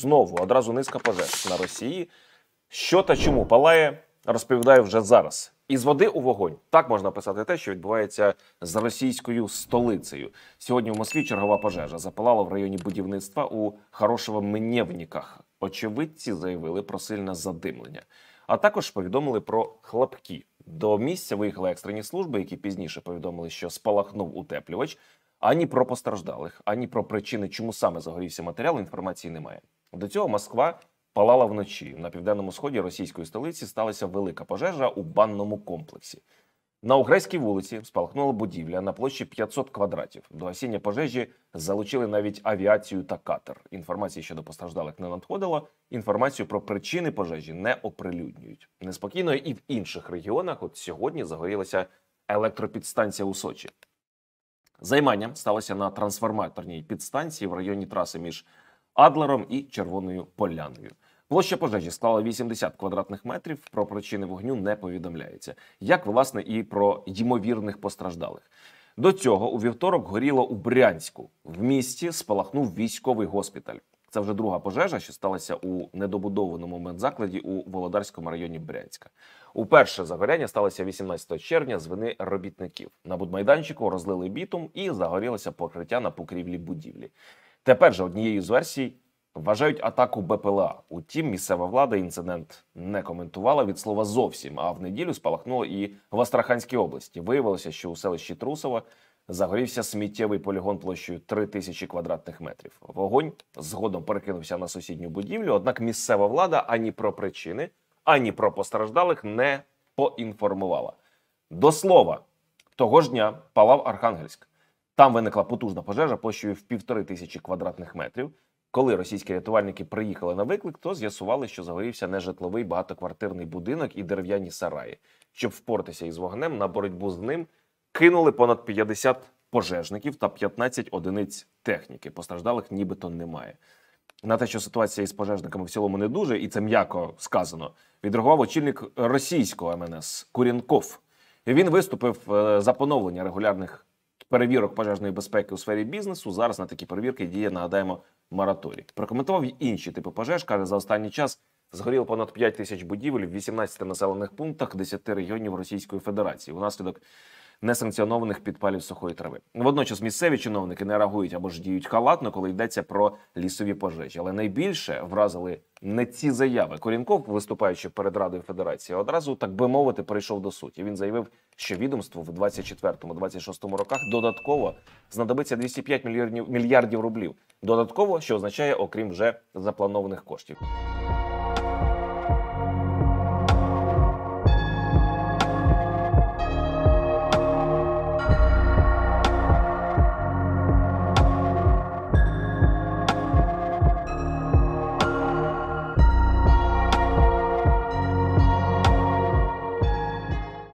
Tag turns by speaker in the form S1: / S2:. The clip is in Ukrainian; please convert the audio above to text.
S1: Знову одразу низка пожеж на Росії. Що та чому палає, розповідаю вже зараз. Із води у вогонь так можна писати те, що відбувається з російською столицею. Сьогодні в Москві чергова пожежа запалала в районі будівництва у хорошово Менєвніках. Очевидці заявили про сильне задимлення, а також повідомили про хлопки. До місця виїхали екстрені служби, які пізніше повідомили, що спалахнув утеплювач. Ані про постраждалих, ані про причини, чому саме загорівся матеріал, інформації немає. До цього Москва палала вночі. На південному сході російської столиці сталася велика пожежа у банному комплексі. На Угрецькій вулиці спалахнула будівля на площі 500 квадратів. До осіння пожежі залучили навіть авіацію та катер. Інформації щодо постраждалих не надходило. Інформацію про причини пожежі не оприлюднюють. Неспокійно і в інших регіонах. От сьогодні загорілася електропідстанція у Сочі. Займання сталося на трансформаторній підстанції в районі траси між Адлером і Червоною Поляною. Площа пожежі склала 80 квадратних метрів. Про причини вогню не повідомляється, як власне і про ймовірних постраждалих. До цього у вівторок горіло у Брянську. В місті спалахнув військовий госпіталь. Це вже друга пожежа, що сталася у недобудованому медзакладі у Володарському районі Брянська. Уперше загоряння сталося 18 червня з вини робітників. На будмайданчику розлили бітум і загорілося покриття на покрівлі будівлі. Тепер же однією з версій вважають атаку БПЛА. Утім, місцева влада інцидент не коментувала від слова зовсім. А в неділю спалахнуло і в Астраханській області. Виявилося, що у селищі Трусова загорівся сміттєвий полігон площею тисячі квадратних метрів. Вогонь згодом перекинувся на сусідню будівлю. Однак місцева влада ані про причини, ані про постраждалих не поінформувала. До слова, того ж дня палав Архангельськ. Там виникла потужна пожежа площею в півтори тисячі квадратних метрів. Коли російські рятувальники приїхали на виклик, то з'ясували, що загорівся нежитловий багатоквартирний будинок і дерев'яні сараї. Щоб впоратися із вогнем на боротьбу з ним кинули понад 50 пожежників та 15 одиниць техніки. Постраждалих нібито немає. На те, що ситуація із пожежниками в цілому не дуже, і це м'яко сказано, відреагував очільник російського МНС ем Курінков. Він виступив е, за поновлення регулярних перевірок пожежної безпеки у сфері бізнесу. Зараз на такі перевірки діє, нагадаємо, мораторій. Прокоментував інші типи пожеж. Каже, за останній час згоріло понад 5 тисяч будівель в 18 населених пунктах 10 регіонів Російської Федерації. Унаслідок несанкціонованих підпалів сухої трави. Водночас місцеві чиновники не реагують або ж діють халатно, коли йдеться про лісові пожежі. Але найбільше вразили не ці заяви. Корінков, виступаючи перед радою федерації, одразу так би мовити, прийшов до суті. Він заявив, що відомству в 24-26 роках додатково знадобиться 205 мільярдів рублів. Додатково, що означає, окрім вже запланованих коштів.